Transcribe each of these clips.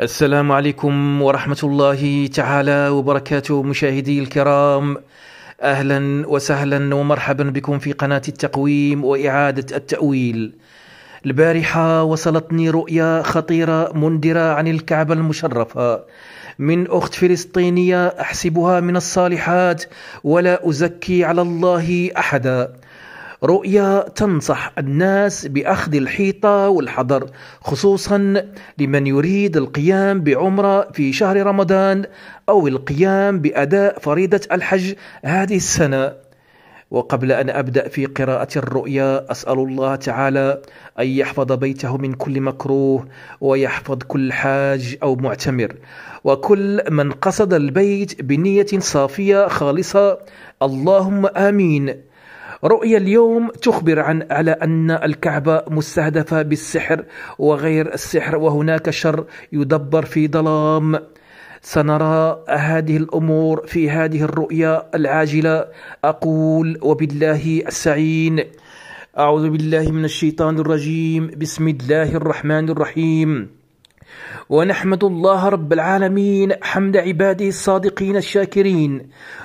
السلام عليكم ورحمة الله تعالى وبركاته مشاهدي الكرام أهلا وسهلا ومرحبا بكم في قناة التقويم وإعادة التأويل البارحة وصلتني رؤيا خطيرة مندرة عن الكعبة المشرفة من أخت فلسطينية أحسبها من الصالحات ولا أزكي على الله أحدا رؤيا تنصح الناس بأخذ الحيطة والحذر خصوصا لمن يريد القيام بعمرة في شهر رمضان أو القيام بأداء فريضة الحج هذه السنة وقبل أن أبدأ في قراءة الرؤيا أسأل الله تعالى أن يحفظ بيته من كل مكروه ويحفظ كل حاج أو معتمر وكل من قصد البيت بنية صافية خالصة اللهم آمين رؤيا اليوم تخبر عن على أن الكعبة مستهدفة بالسحر وغير السحر وهناك شر يدبر في ظلام سنرى هذه الأمور في هذه الرؤيا العاجلة أقول وبالله السعين أعوذ بالله من الشيطان الرجيم بسم الله الرحمن الرحيم ونحمد الله رب العالمين حمد عباده الصادقين الشاكرين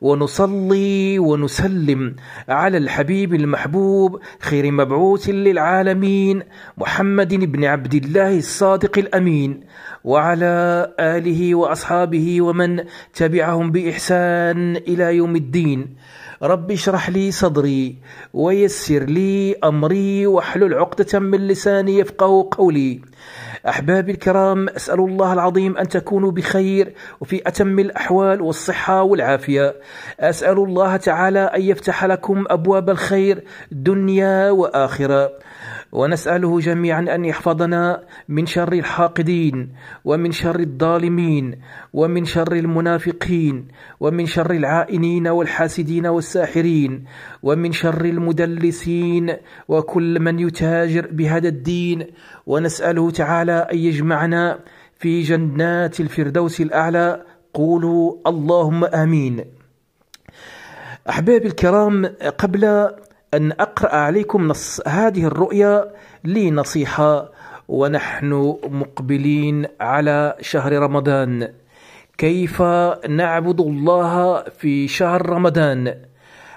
ونصلي ونسلم على الحبيب المحبوب خير مبعوث للعالمين محمد بن عبد الله الصادق الامين وعلى اله واصحابه ومن تبعهم باحسان الى يوم الدين رب اشرح لي صدري ويسر لي امري واحلل عقده من لساني يفقه قولي أحبابي الكرام أسأل الله العظيم أن تكونوا بخير وفي أتم الأحوال والصحة والعافية أسأل الله تعالى أن يفتح لكم أبواب الخير دنيا وآخرة ونسأله جميعا أن يحفظنا من شر الحاقدين ومن شر الظالمين ومن شر المنافقين ومن شر العائنين والحاسدين والساحرين ومن شر المدلسين وكل من يتاجر بهذا الدين ونسأله تعالى أن يجمعنا في جنات الفردوس الأعلى قولوا اللهم آمين أحبابي الكرام قبل أن أقرأ عليكم نص هذه الرؤيا لي نصيحة ونحن مقبلين على شهر رمضان كيف نعبد الله في شهر رمضان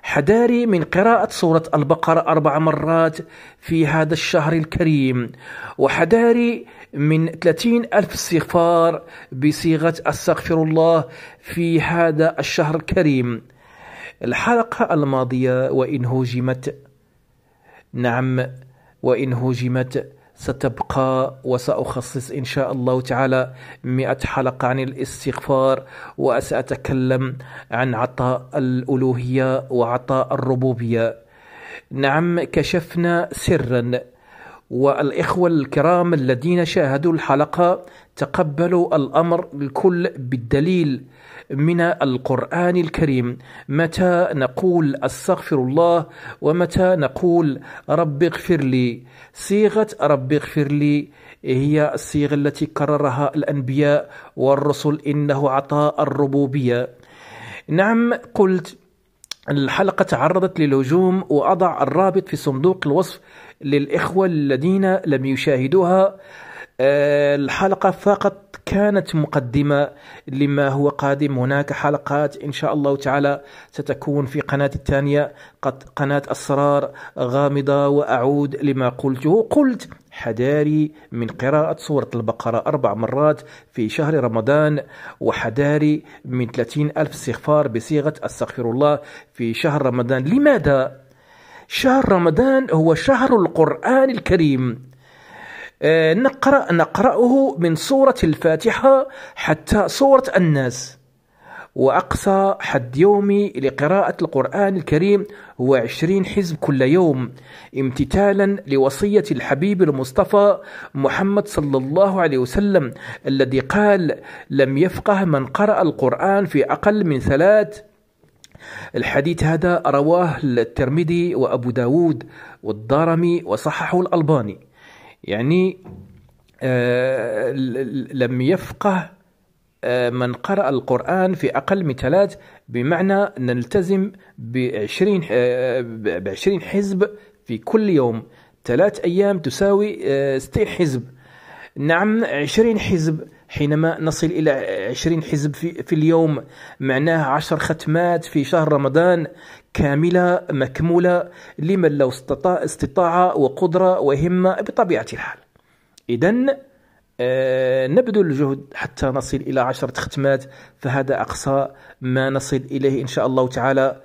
حذاري من قراءة سورة البقرة أربع مرات في هذا الشهر الكريم وحذاري من ثلاثين ألف استغفار بصيغة أستغفر الله في هذا الشهر الكريم الحلقة الماضية وإن هجمت نعم وإن هجمت ستبقى وسأخصص إن شاء الله تعالى مئة حلقة عن الاستغفار وسأتكلم عن عطاء الألوهية وعطاء الربوبية نعم كشفنا سرا والإخوة الكرام الذين شاهدوا الحلقة تقبلوا الأمر الكل بالدليل من القرآن الكريم متى نقول استغفر الله ومتى نقول رب اغفر لي صيغة رب اغفر لي هي الصيغة التي كررها الأنبياء والرسل إنه عطاء الربوبية نعم قلت الحلقة تعرضت للهجوم وأضع الرابط في صندوق الوصف للإخوة الذين لم يشاهدوها آه، الحلقة فقط كانت مقدمة لما هو قادم هناك حلقات إن شاء الله تعالى ستكون في قناة الثانية قناة أسرار غامضة وأعود لما قلته قلت حذاري من قراءة سورة البقرة أربع مرات في شهر رمضان وحذاري من 30 ألف استغفار بصيغة أستغفر الله في شهر رمضان لماذا؟ شهر رمضان هو شهر القرآن الكريم آه، نقرأ نقرأه من سورة الفاتحة حتى سورة الناس وأقصى حد يومي لقراءة القرآن الكريم هو عشرين حزب كل يوم امتثالا لوصية الحبيب المصطفى محمد صلى الله عليه وسلم الذي قال لم يفقه من قرأ القرآن في أقل من ثلاث الحديث هذا رواه الترمذي وأبو داود والدارمي وصححه الألباني يعني آه، لم يفقه آه، من قرأ القرآن في أقل من ثلاث بمعنى نلتزم بعشرين, آه، بعشرين حزب في كل يوم ثلاث أيام تساوي ستين حزب نعم عشرين حزب حينما نصل إلى 20 حزب في, في اليوم معناه 10 ختمات في شهر رمضان كاملة مكمولة لمن لو استطاع استطاعة وقدرة وهمة بطبيعة الحال إذا آه نبذل الجهد حتى نصل إلى عشرة ختمات فهذا أقصى ما نصل إليه إن شاء الله تعالى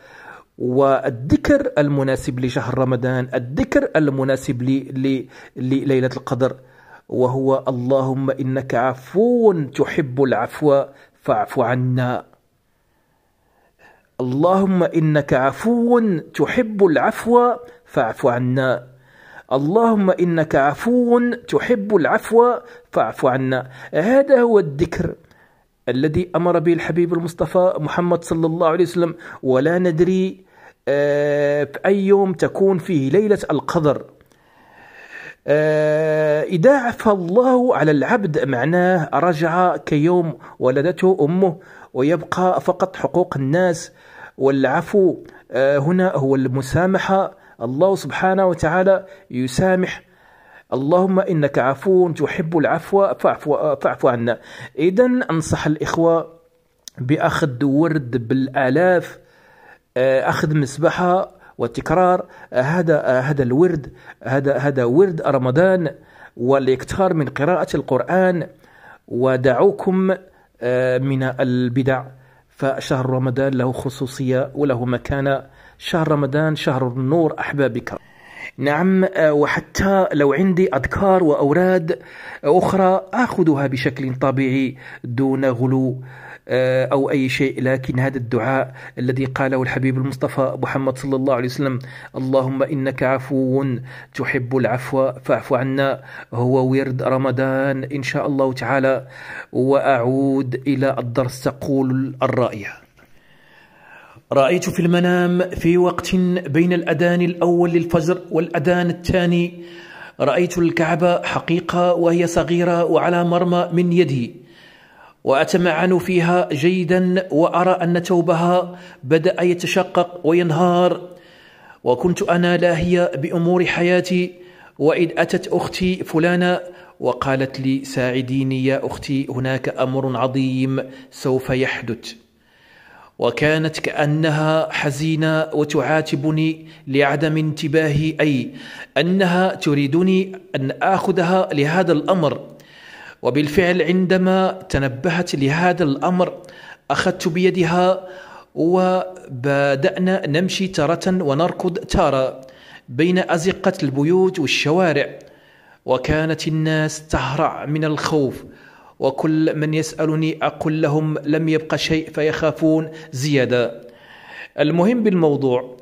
والذكر المناسب لشهر رمضان الذكر المناسب لليلة القدر وهو اللهم انك عفو تحب العفو فاعف عنا اللهم انك عفو تحب العفو فاعف عنا اللهم انك عفو تحب العفو فاعف عنا هذا هو الذكر الذي امر به الحبيب المصطفى محمد صلى الله عليه وسلم ولا ندري آه، في اي يوم تكون فيه ليله القدر إذا آه، عفى الله على العبد معناه رجع كيوم ولدته أمه ويبقى فقط حقوق الناس والعفو آه، هنا هو المسامحة الله سبحانه وتعالى يسامح اللهم إنك عفو تحب العفو فاعفو, فاعفو عنا إذا أنصح الإخوة بأخذ ورد بالآلاف آه، أخذ مسبحة والتكرار آه، هذا آه، هذا الورد هذا هذا ورد رمضان والاكثار من قراءة القرآن ودعوكم آه، من البدع فشهر رمضان له خصوصية وله مكانة شهر رمضان شهر النور أحبابك نعم وحتى لو عندي أذكار وأوراد أخرى أخذها بشكل طبيعي دون غلو آه، أو أي شيء لكن هذا الدعاء الذي قاله الحبيب المصطفى محمد صلى الله عليه وسلم اللهم إنك عفو تحب العفو فاعف عنا هو ورد رمضان إن شاء الله تعالى وأعود إلى الدرس تقول الرائية رأيت في المنام في وقت بين الأذان الأول للفجر والأذان الثاني رأيت الكعبة حقيقة وهي صغيرة وعلى مرمى من يدي وأتمعن فيها جيدا وأرى أن توبها بدأ يتشقق وينهار وكنت أنا لاهية بأمور حياتي وإذ أتت أختي فلانة وقالت لي ساعديني يا أختي هناك أمر عظيم سوف يحدث وكانت كأنها حزينة وتعاتبني لعدم انتباهي أي أنها تريدني أن آخذها لهذا الأمر وبالفعل عندما تنبهت لهذا الامر اخذت بيدها وبدانا نمشي تاره ونركض تاره بين ازقه البيوت والشوارع وكانت الناس تهرع من الخوف وكل من يسالني اقول لهم لم يبقى شيء فيخافون زياده المهم بالموضوع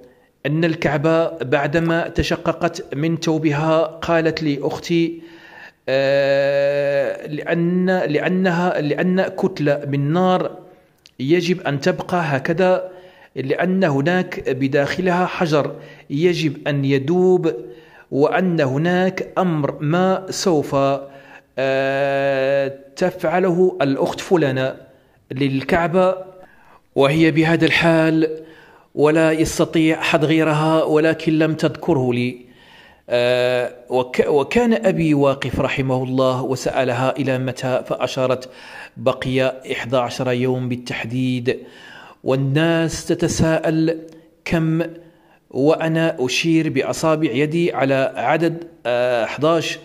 ان الكعبه بعدما تشققت من توبها قالت لي اختي آه، لأن لأنها لأن كتلة من نار يجب أن تبقى هكذا لأن هناك بداخلها حجر يجب أن يدوب وأن هناك أمر ما سوف آه، تفعله الأخت فلانة للكعبة وهي بهذا الحال ولا يستطيع أحد غيرها ولكن لم تذكره لي آه، وكان أبي واقف رحمه الله وسألها إلى متى فأشارت بقي 11 يوم بالتحديد والناس تتساءل كم وأنا أشير بأصابع يدي على عدد 11 آه،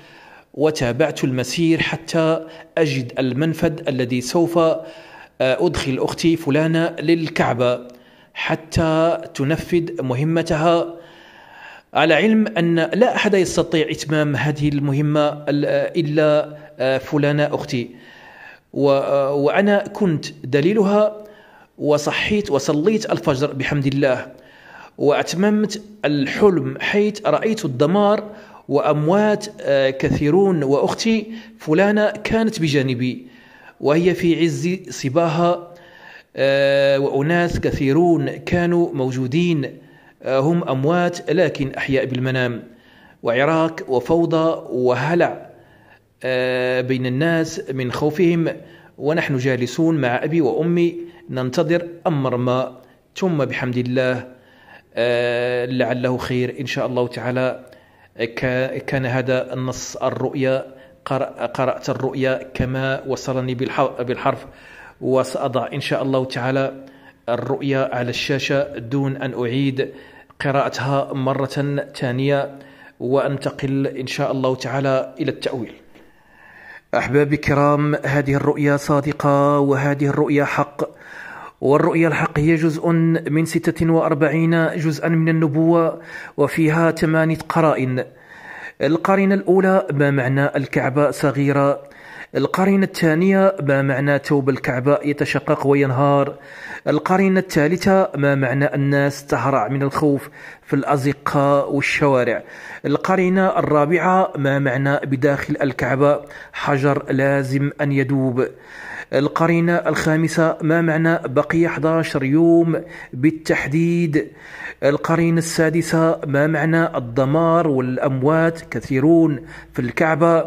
وتابعت المسير حتى أجد المنفذ الذي سوف آه، أدخل أختي فلانة للكعبة حتى تنفذ مهمتها على علم أن لا أحد يستطيع إتمام هذه المهمة إلا آه، فلانة أختي آه، وأنا كنت دليلها وصحيت وصليت الفجر بحمد الله وأتممت الحلم حيث رأيت الدمار وأموات آه، كثيرون وأختي فلانة كانت بجانبي وهي في عز صباها وأناس كثيرون كانوا موجودين آه، هم أموات لكن أحياء بالمنام وعراك وفوضى وهلع آه، بين الناس من خوفهم ونحن جالسون مع أبي وأمي ننتظر أمر ما ثم بحمد الله آه، لعله خير إن شاء الله تعالى كان هذا النص الرؤيا قرأت الرؤيا كما وصلني بالحرف وسأضع إن شاء الله تعالى الرؤيا على الشاشة دون أن أعيد قراءتها مرة ثانية وأنتقل إن شاء الله تعالى إلى التأويل أحبابي الكرام هذه الرؤيا صادقة وهذه الرؤيا حق والرؤيا الحق هي جزء من 46 جزءا من النبوة وفيها ثمانية قرائن القرينة الأولى ما معنى الكعبة صغيرة القرينة الثانية ما معنى توب الكعبة يتشقق وينهار القرينة الثالثة ما معنى الناس تهرع من الخوف في الأزقة والشوارع القرينة الرابعة ما معنى بداخل الكعبة حجر لازم أن يدوب القرينة الخامسة ما معنى بقي 11 يوم بالتحديد القرينة السادسة ما معنى الدمار والأموات كثيرون في الكعبة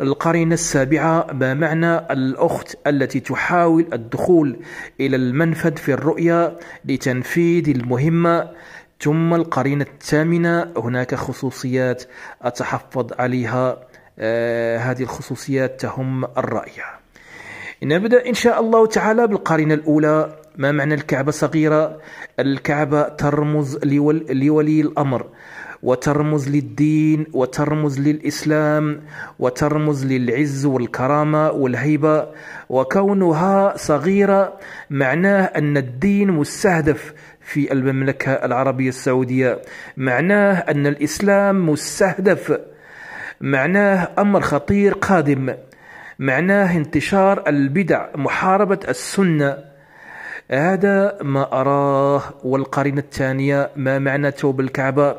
القرينة السابعة ما معنى الأخت التي تحاول الدخول إلى المنفذ في الرؤية لتنفيذ المهمة ثم القرينة الثامنة هناك خصوصيات أتحفظ عليها آه هذه الخصوصيات تهم الرأي نبدأ إن شاء الله تعالى بالقرينة الأولى ما معنى الكعبة صغيرة الكعبة ترمز لولي الأمر وترمز للدين وترمز للإسلام وترمز للعز والكرامة والهيبة وكونها صغيرة معناه أن الدين مستهدف في المملكة العربية السعودية معناه أن الإسلام مستهدف معناه أمر خطير قادم معناه انتشار البدع محاربة السنة هذا ما أراه والقرينة الثانية ما معنى توب الكعبة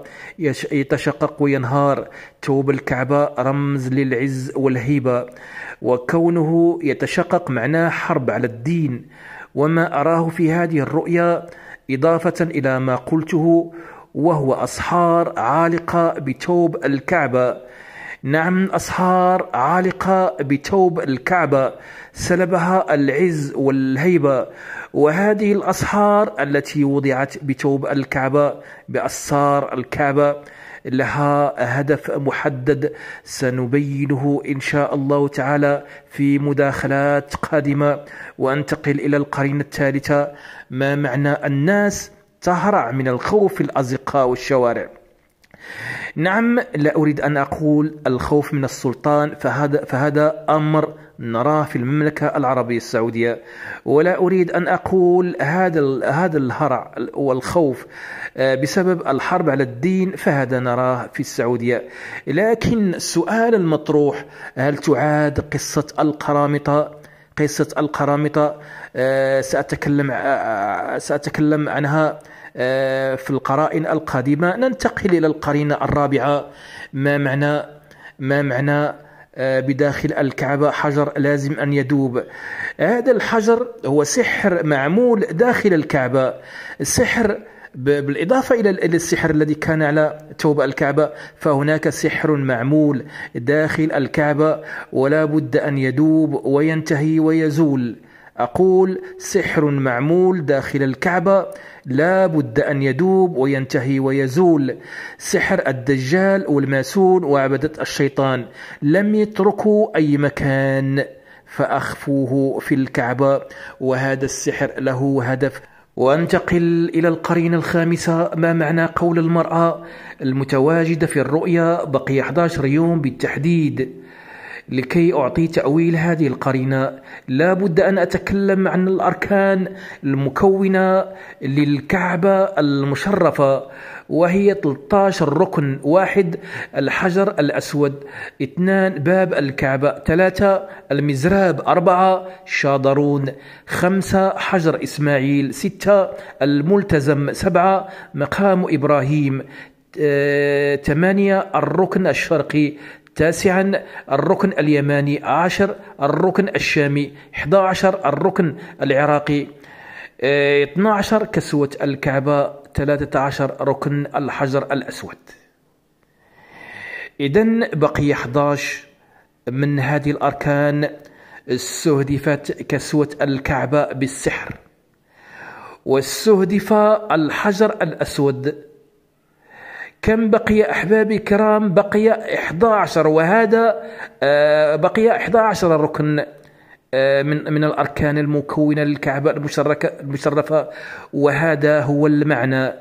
يتشقق وينهار توب الكعبة رمز للعز والهيبة وكونه يتشقق معناه حرب على الدين وما أراه في هذه الرؤيا إضافة إلى ما قلته وهو أسحار عالقة بتوب الكعبة نعم أسهار عالقة بثوب الكعبة سلبها العز والهيبة وهذه الأسهار التي وضعت بثوب الكعبة بأسار الكعبة لها هدف محدد سنبينه إن شاء الله تعالى في مداخلات قادمة وأنتقل إلى القرينة الثالثة ما معنى الناس تهرع من الخوف الأزقة والشوارع نعم لا أريد أن أقول الخوف من السلطان فهذا, فهذا أمر نراه في المملكة العربية السعودية ولا أريد أن أقول هذا هذا الهرع والخوف آه، بسبب الحرب على الدين فهذا نراه في السعودية لكن السؤال المطروح هل تعاد قصة القرامطة قصة القرامطة آه، سأتكلم آه، سأتكلم عنها آه، في القرائن القادمة ننتقل إلى القرينة الرابعة ما معنى ما معنى آه، بداخل الكعبة حجر لازم أن يدوب هذا الحجر هو سحر معمول داخل الكعبة سحر بالإضافة إلى السحر الذي كان على ثوب الكعبة فهناك سحر معمول داخل الكعبة ولا بد أن يدوب وينتهي ويزول أقول سحر معمول داخل الكعبة لا بد أن يدوب وينتهي ويزول سحر الدجال والماسون وعبدة الشيطان لم يتركوا أي مكان فأخفوه في الكعبة وهذا السحر له هدف وانتقل الى القرينه الخامسه ما معنى قول المراه المتواجده في الرؤيا بقي 11 يوم بالتحديد لكي أعطي تأويل هذه القرينة لا بد أن أتكلم عن الأركان المكونة للكعبة المشرفة وهي 13 ركن واحد الحجر الأسود اثنان باب الكعبة ثلاثة المزراب أربعة شاضرون خمسة حجر إسماعيل ستة الملتزم سبعة مقام إبراهيم آه، ثمانية الركن الشرقي تاسعا الركن اليماني عشر الركن الشامي 11 الركن العراقي 12 آه، كسوة الكعبة 13 ركن الحجر الأسود إذا بقي 11 من هذه الأركان استهدفت كسوة الكعبة بالسحر واستهدف الحجر الأسود كم بقي أحبابي كرام بقي 11 وهذا آه، بقي 11 ركن آه، من من الاركان المكونه للكعبه المشركه المشرفه وهذا هو المعنى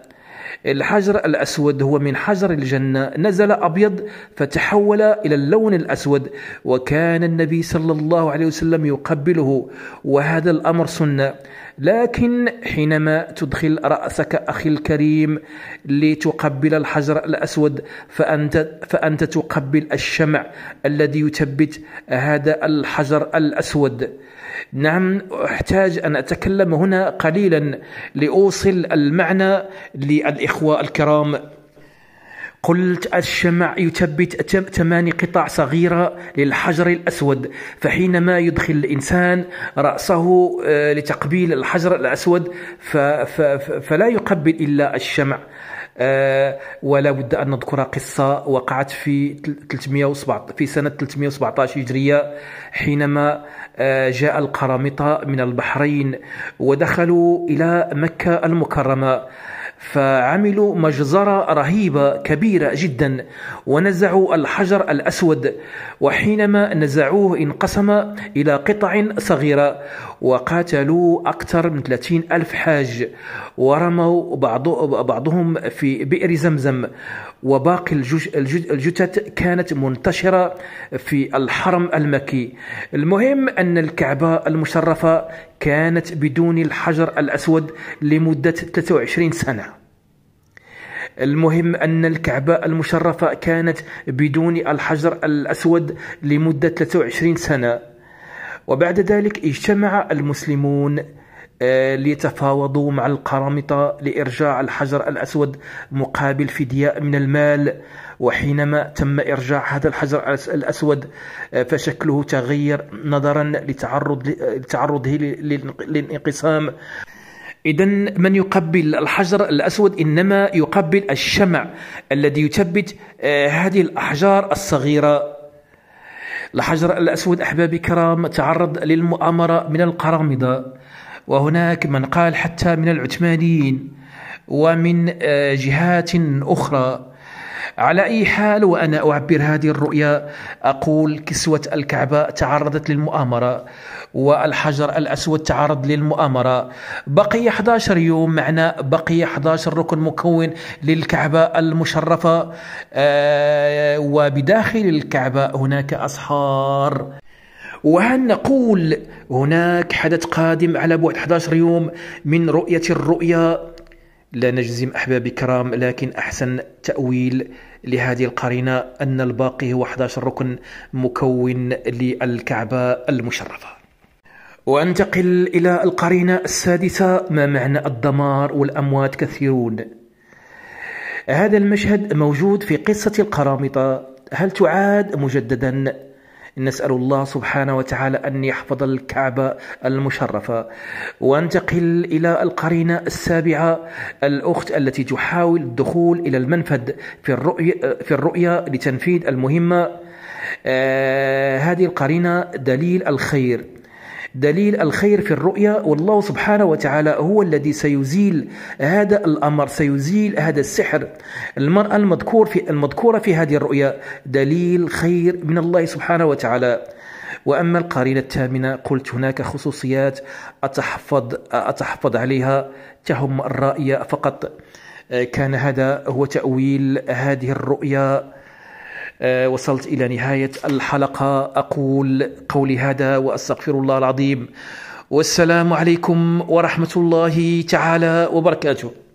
الحجر الأسود هو من حجر الجنة نزل أبيض فتحول إلى اللون الأسود وكان النبي صلى الله عليه وسلم يقبله وهذا الأمر سنة لكن حينما تدخل رأسك أخي الكريم لتقبل الحجر الأسود فأنت, فأنت تقبل الشمع الذي يثبت هذا الحجر الأسود نعم احتاج ان اتكلم هنا قليلا لاوصل المعنى للاخوه الكرام قلت الشمع يثبت ثماني قطع صغيرة للحجر الأسود فحينما يدخل الإنسان رأسه آه، لتقبيل الحجر الأسود فلا يقبل إلا الشمع آه، ولا بد أن نذكر قصة وقعت في 317 في سنة 317 هجرية حينما آه، جاء القرامطة من البحرين ودخلوا إلى مكة المكرمة فعملوا مجزرة رهيبة كبيرة جدا ونزعوا الحجر الأسود وحينما نزعوه انقسم إلى قطع صغيرة وقاتلوا أكثر من 30 ألف حاج ورموا بعض بعضهم في بئر زمزم وباقي الجثث كانت منتشرة في الحرم المكي المهم أن الكعبة المشرفة كانت بدون الحجر الأسود لمدة 23 سنة المهم أن الكعبة المشرفة كانت بدون الحجر الأسود لمدة 23 سنة وبعد ذلك اجتمع المسلمون آه، ليتفاوضوا مع القرامطة لإرجاع الحجر الأسود مقابل فدية من المال وحينما تم إرجاع هذا الحجر الأسود آه، فشكله تغير نظرا لتعرض لتعرضه للانقسام إذا من يقبل الحجر الأسود إنما يقبل الشمع الذي يثبت آه، هذه الأحجار الصغيرة الحجر الأسود أحبابي كرام تعرض للمؤامرة من القرامضة وهناك من قال حتى من العثمانيين ومن آه، جهات أخرى على أي حال وأنا أعبر هذه الرؤية أقول كسوة الكعبة تعرضت للمؤامرة والحجر الأسود تعرض للمؤامرة بقي 11 يوم معنا بقي 11 ركن مكون للكعبة المشرفة آه، وبداخل الكعبة هناك أسحار وهل نقول هناك حدث قادم على بعد 11 يوم من رؤية الرؤيا لا نجزم أحبابي الكرام لكن أحسن تأويل لهذه القرينة أن الباقي هو 11 ركن مكون للكعبة المشرفة وأنتقل إلى القرينة السادسة ما معنى الدمار والأموات كثيرون هذا المشهد موجود في قصة القرامطة هل تعاد مجددا نسأل الله سبحانه وتعالى أن يحفظ الكعبة المشرفة وانتقل إلى القرينة السابعة الأخت التي تحاول الدخول إلى المنفذ في الرؤية, في الرؤية لتنفيذ المهمة آه هذه القرينة دليل الخير دليل الخير في الرؤيا والله سبحانه وتعالى هو الذي سيزيل هذا الأمر سيزيل هذا السحر المرأة المذكور في المذكورة في هذه الرؤيا دليل خير من الله سبحانه وتعالى وأما القرينة الثامنة قلت هناك خصوصيات أتحفظ, أتحفظ عليها تهم الرائية فقط آه، كان هذا هو تأويل هذه الرؤيا آه، وصلت إلى نهاية الحلقة أقول قولي هذا وأستغفر الله العظيم والسلام عليكم ورحمة الله تعالى وبركاته